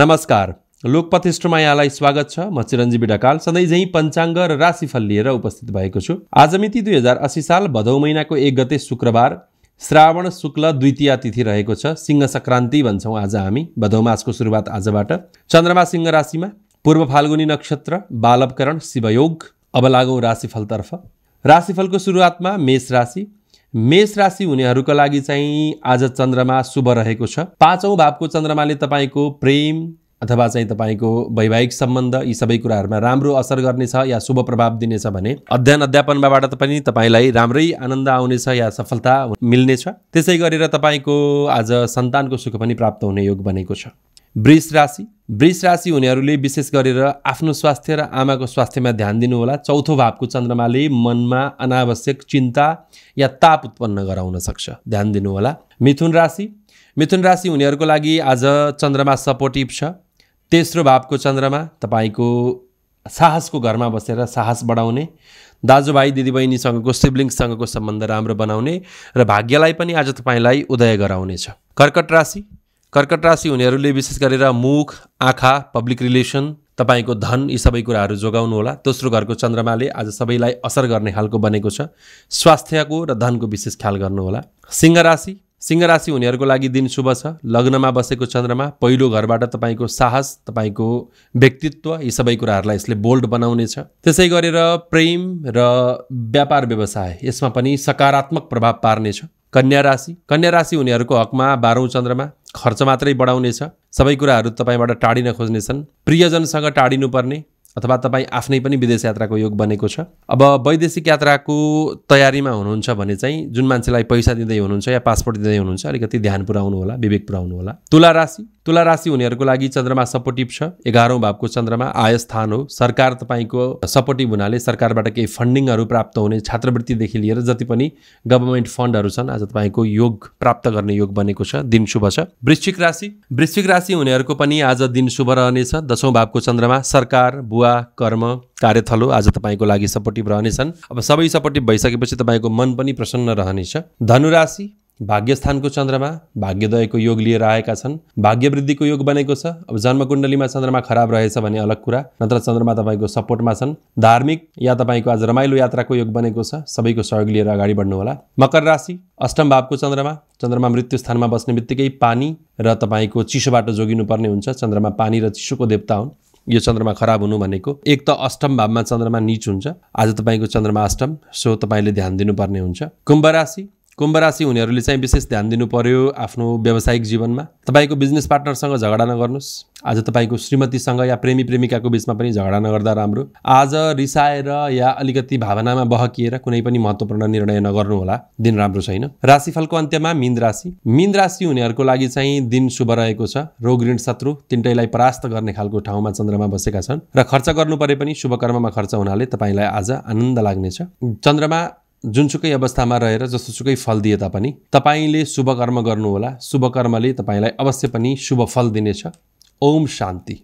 नमस्कार प्रतिष्ठमा यहाँलाई स्वागत छ म चिरञ्जीवी ढकाल सधैँ झैँ पञ्चाङ्ग र राशिफल लिएर उपस्थित भएको छु आज मिति दुई हजार असी साल भदौ महिनाको एक गते शुक्रबार श्रावण शुक्ल द्वितीय तिथि रहेको छ सिंह सङ्क्रान्ति भन्छौँ आज हामी भदौ मासको सुरुवात आजबाट चन्द्रमा सिंह राशिमा पूर्व फाल्गुनी नक्षत्र बालवकरण शिवयोग अब लागौँ राशिफलतर्फ राशिफलको सुरुवातमा मेष राशि मेष राशि हुनेहरूको लागि चाहिँ आज चन्द्रमा शुभ रहेको छ पाँचौँ भावको चन्द्रमाले तपाईँको प्रेम अथवा चाहिँ तपाईँको वैवाहिक सम्बन्ध यी सबै कुराहरूमा राम्रो असर गर्नेछ या शुभ प्रभाव दिनेछ भने अध्ययन अध्यापनबाट पनि तपाईँलाई राम्रै आनन्द आउनेछ या सफलता मिल्नेछ त्यसै गरेर तपाईँको आज सन्तानको सुख पनि प्राप्त हुने योग बनेको छ वृष राशि वृष राशि हुनेहरूले विशेष गरेर आफ्नो स्वास्थ्य र आमाको स्वास्थ्यमा ध्यान दिनुहोला चौथो भावको चन्द्रमाले मनमा अनावश्यक चिन्ता या ताप उत्पन्न गराउन सक्छ ध्यान दिनुहोला मिथुन राशि मिथुन राशि हुनेहरूको लागि आज चन्द्रमा सपोर्टिभ छ तेस्रो भावको चन्द्रमा तपाईँको साहसको घरमा बसेर साहस बढाउने दाजुभाइ दिदीबहिनीसँगको सिब्लिङ्ससँगको सम्बन्ध राम्रो बनाउने र भाग्यलाई पनि आज तपाईँलाई उदय गराउनेछ कर्कट राशि कर्कट राशि हुनेहरूले विशेष गरेर मुख आँखा पब्लिक रिलेसन तपाईँको धन यी सबै कुराहरू होला दोस्रो घरको चन्द्रमाले आज सबैलाई असर गर्ने खालको बनेको छ स्वास्थ्यको र धनको विशेष ख्याल गर्नुहोला सिंह राशि सिंह राशि हुनेहरूको लागि दिन शुभ छ लग्नमा बसेको चन्द्रमा पहिलो घरबाट तपाईँको साहस तपाईँको व्यक्तित्व यी सबै कुराहरूलाई यसले बोल्ड बनाउनेछ त्यसै गरेर प्रेम र व्यापार व्यवसाय यसमा पनि सकारात्मक प्रभाव पार्नेछ कन्या राशि कन्या राशि हुनेहरूको हकमा बाह्रौँ चन्द्रमा खर्च मात्रै बढाउनेछ सबै कुराहरू तपाईँबाट टाढिन खोज्नेछन् प्रियजनसँग टाढिनुपर्ने अथवा तपाईँ आफ्नै पनि विदेश यात्राको योग बनेको छ अब वैदेशिक यात्राको तयारीमा हुनुहुन्छ भने चाहिँ जुन मान्छेलाई पैसा दिँदै हुनुहुन्छ या पासपोर्ट दिँदै हुनुहुन्छ अलिकति ध्यान पुऱ्याउनु होला विवेक पुऱ्याउनु होला तुला राशि तुला राशि हुनेहरूको लागि चन्द्रमा सपोर्टिभ छ एघारौँ भावको चन्द्रमा आय स्थान हो सरकार तपाईँको सपोर्टिभ हुनाले सरकारबाट केही फन्डिङहरू प्राप्त हुने छात्रवृत्तिदेखि लिएर जति पनि गभर्मेन्ट फन्डहरू छन् आज तपाईँको योग प्राप्त गर्ने योग बनेको छ दिन शुभ छ वृश्चिक राशि वृश्चिक राशि हुनेहरूको पनि आज दिन शुभ रहनेछ दसौँ भावको चन्द्रमा सरकार बुवा सेवा कर्म कार्यथलो आज तपाईँको लागि सपोर्टिभ रहनेछन् अब सबै सपोर्टिभ भइसकेपछि तपाईँको मन पनि प्रसन्न रहनेछ धनुराशि भाग्यस्थानको चन्द्रमा भाग्यदयको योग लिएर आएका छन् भाग्यवृद्धिको योग बनेको छ अब जन्मकुण्डलीमा चन्द्रमा खराब रहेछ भने अलग कुरा नत्र चन्द्रमा तपाईँको सपोर्टमा छन् धार्मिक या तपाईँको आज रमाइलो यात्राको योग बनेको छ सबैको सहयोग लिएर अगाडि बढ्नुहोला मकर राशि अष्टम भावको चन्द्रमा चन्द्रमा मृत्यु स्थानमा बस्ने बित्तिकै पानी र तपाईँको चिसोबाट जोगिनुपर्ने हुन्छ चन्द्रमा पानी र चिसोको देवता हुन् यो चन्द्रमा खराब हुनु भनेको एक त अष्टम भावमा चन्द्रमा निच हुन्छ आज तपाईँको चन्द्रमा अष्टम सो तपाईँले ध्यान दिनुपर्ने हुन्छ कुम्भ राशि कुम्भ राशि हुनेहरूले चाहिँ विशेष ध्यान दिनु पर्यो आफ्नो व्यावसायिक जीवनमा तपाईँको बिजनेस पार्टनरसँग झगडा नगर्नुहोस् आज तपाईँको श्रीमतीसँग या प्रेमी प्रेमिकाको बिचमा पनि झगडा नगर्दा राम्रो आज रिसाएर या अलिकति भावनामा बहकिएर कुनै पनि महत्त्वपूर्ण निर्णय नगर्नुहोला दिन राम्रो छैन राशिफलको अन्त्यमा मीन राशि मीन राशि हुनेहरूको लागि चाहिँ दिन शुभ रहेको छ रोग ऋण शत्रु तिनटैलाई परास्त गर्ने खालको ठाउँमा चन्द्रमा बसेका छन् र खर्च गर्नु परे पनि शुभ कर्ममा खर्च हुनाले तपाईँलाई आज आनन्द लाग्नेछ चन्द्रमा जुनसुकै अवस्थामा रहेर जस्तोसुकै फल दिए तापनि तपाईँले शुभकर्म गर्नुहोला शुभकर्मले तपाईँलाई अवश्य पनि शुभ फल दिनेछ ओम शान्ति